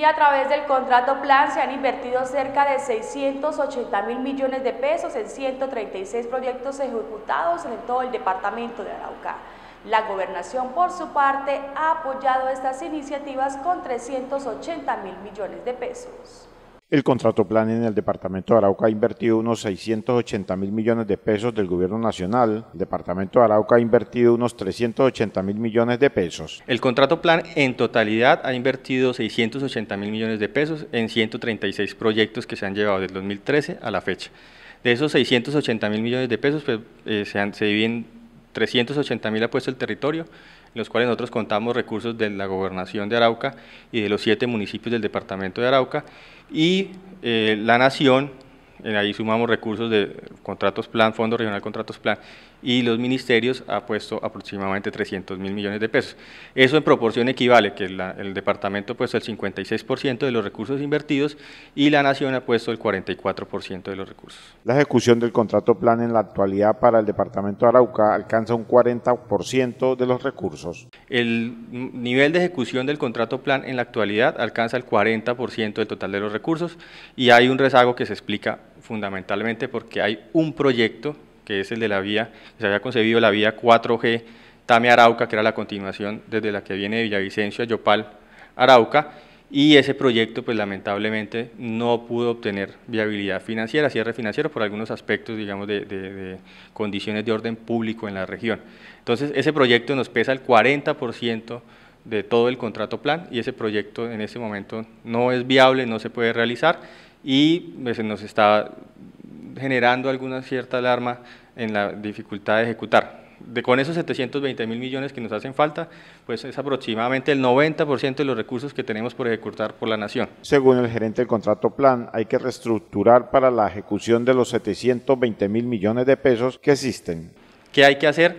y a través del contrato plan se han invertido cerca de 680 mil millones de pesos en 136 proyectos ejecutados en todo el departamento de Arauca. La gobernación, por su parte, ha apoyado estas iniciativas con 380 mil millones de pesos. El contrato plan en el departamento de Arauca ha invertido unos 680 mil millones de pesos del gobierno nacional. El departamento de Arauca ha invertido unos 380 mil millones de pesos. El contrato plan en totalidad ha invertido 680 mil millones de pesos en 136 proyectos que se han llevado desde 2013 a la fecha. De esos 680 mil millones de pesos pues, eh, se, se dividen 380 mil ha puesto el territorio los cuales nosotros contamos recursos de la gobernación de Arauca y de los siete municipios del departamento de Arauca y eh, la nación, en eh, ahí sumamos recursos de contratos plan, Fondo Regional Contratos Plan y los ministerios ha puesto aproximadamente 300 mil millones de pesos. Eso en proporción equivale que el departamento ha puesto el 56% de los recursos invertidos y la nación ha puesto el 44% de los recursos. La ejecución del contrato plan en la actualidad para el departamento de Arauca alcanza un 40% de los recursos. El nivel de ejecución del contrato plan en la actualidad alcanza el 40% del total de los recursos y hay un rezago que se explica fundamentalmente porque hay un proyecto que es el de la vía, se había concebido la vía 4G Tame Arauca, que era la continuación desde la que viene de Villavicencio a Yopal, Arauca, y ese proyecto pues lamentablemente no pudo obtener viabilidad financiera, cierre financiero por algunos aspectos digamos de, condiciones de orden público en la región. Entonces ese proyecto nos pesa el 40% de todo el contrato plan y ese proyecto en ese momento no es viable, no se puede realizar y pues, nos está generando alguna cierta alarma en la dificultad de ejecutar. con esos 720 mil millones que nos hacen falta, pues es aproximadamente el 90% de los recursos que tenemos por ejecutar por la nación. Según el gerente del contrato plan, hay que reestructurar para la ejecución de los 720 mil millones de pesos que existen. ¿Qué hay que hacer?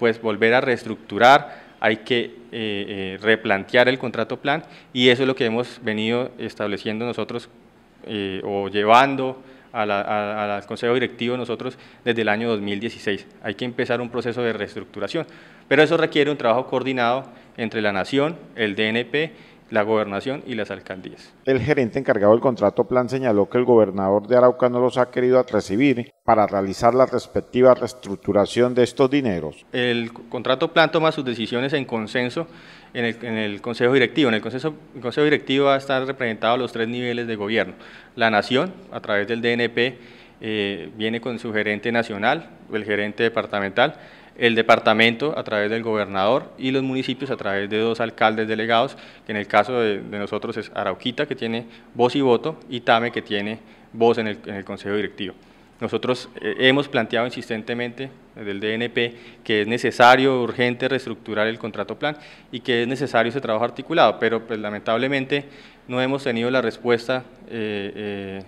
Pues volver a reestructurar, hay que eh, eh, replantear el contrato plan y eso es lo que hemos venido estableciendo nosotros eh, o llevando a al Consejo Directivo nosotros desde el año 2016. Hay que empezar un proceso de reestructuración, pero eso requiere un trabajo coordinado entre la Nación, el DNP la gobernación y las alcaldías. El gerente encargado del contrato plan señaló que el gobernador de Arauca no los ha querido recibir para realizar la respectiva reestructuración de estos dineros. El contrato plan toma sus decisiones en consenso en el, Consejo Directivo. En el Consejo, Directivo va a estar representado los tres niveles de gobierno. La Nación, a través del DNP, eh, viene con su gerente nacional, el gerente departamental, el departamento a través del gobernador y los municipios a través de dos alcaldes delegados, que en el caso de, nosotros es Arauquita, que tiene voz y voto, y Tame, que tiene voz en el, en el Consejo Directivo. Nosotros eh, hemos planteado insistentemente desde el DNP que es necesario, urgente reestructurar el contrato plan y que es necesario ese trabajo articulado, pero pues, lamentablemente no hemos tenido la respuesta eh, eh,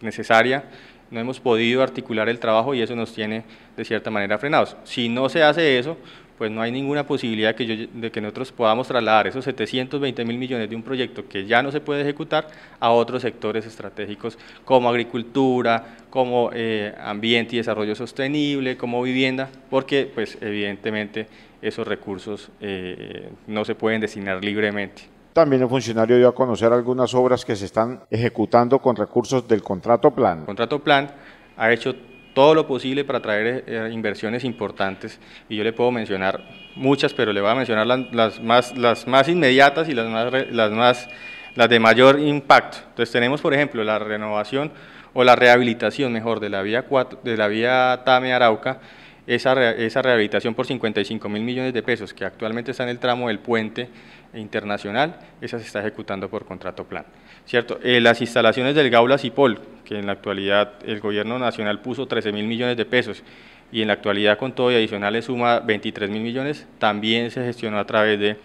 necesaria no hemos podido articular el trabajo y eso nos tiene de cierta manera frenados. Si no se hace eso, pues no hay ninguna posibilidad que de que nosotros podamos trasladar esos 720 mil millones de un proyecto que ya no se puede ejecutar a otros sectores estratégicos como agricultura, como eh, ambiente y desarrollo sostenible, como vivienda, porque pues evidentemente esos recursos eh, no se pueden designar libremente. También el funcionario dio a conocer algunas obras que se están ejecutando con recursos del contrato plan. El contrato plan ha hecho todo lo posible para traer eh, inversiones importantes y yo le puedo mencionar muchas, pero le voy a mencionar las, más, las más inmediatas y las, más, las, más, las de mayor impacto. Entonces tenemos, por ejemplo, la renovación o la rehabilitación, mejor, de la vía, de la vía Tame Arauca, esa, esa rehabilitación por 55 mil millones de pesos que actualmente está en el tramo del puente internacional, esa se está ejecutando por contrato plan. ¿Cierto? Eh, las instalaciones del Gaula Cipol, que en la actualidad el gobierno nacional puso 13 mil millones de pesos y en la actualidad con todo y adicionales suma 23 mil millones, también se gestionó a través de,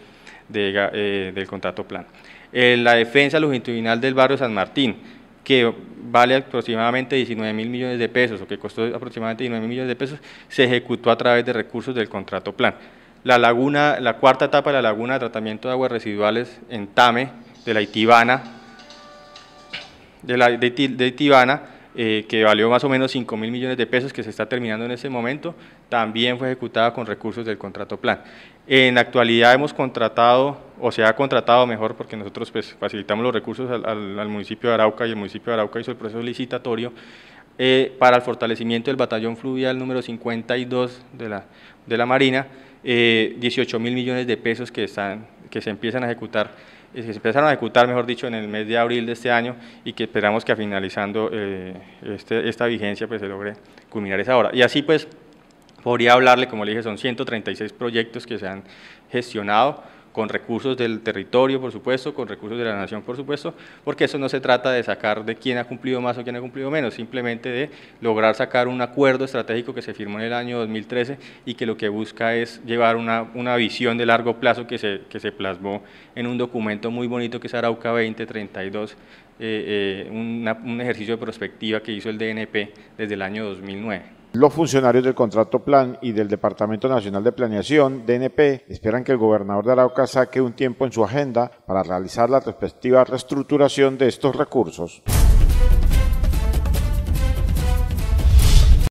eh, del contrato plan. la defensa longitudinal del barrio San Martín, que vale aproximadamente 19 mil millones de pesos o que costó aproximadamente 19 millones de pesos, se ejecutó a través de recursos del contrato plan la laguna, la cuarta etapa de la laguna de tratamiento de aguas residuales en Tame, de la Itibana, de, la, de, eh, que valió más o menos 5 mil millones de pesos, que se está terminando en ese momento, también fue ejecutada con recursos del contrato plan. En actualidad hemos contratado, o se ha contratado mejor, porque nosotros pues, facilitamos los recursos al, municipio de Arauca y el municipio de Arauca hizo el proceso licitatorio eh, para el fortalecimiento del batallón fluvial número 52 de la, de la Marina, 18 eh, mil millones de pesos que, están, que se empiezan a ejecutar eh, se empezaron a ejecutar, mejor dicho, en el mes de abril de este año y que esperamos que finalizando eh, este, esta vigencia pues, se logre culminar esa obra. Y así pues podría hablarle, como le dije, son 136 proyectos que se han gestionado, con recursos del territorio, por supuesto, con recursos de la nación, por supuesto, porque eso no se trata de sacar de quién ha cumplido más o quién ha cumplido menos, simplemente de lograr sacar un acuerdo estratégico que se firmó en el año 2013 y que lo que busca es llevar una, visión de largo plazo que se, plasmó en un documento muy bonito que es Arauca 2032, eh, eh, un ejercicio de prospectiva que hizo el DNP desde el año 2009. Los funcionarios del contrato plan y del Departamento Nacional de Planeación, DNP, esperan que el gobernador de Arauca saque un tiempo en su agenda para realizar la respectiva reestructuración de estos recursos.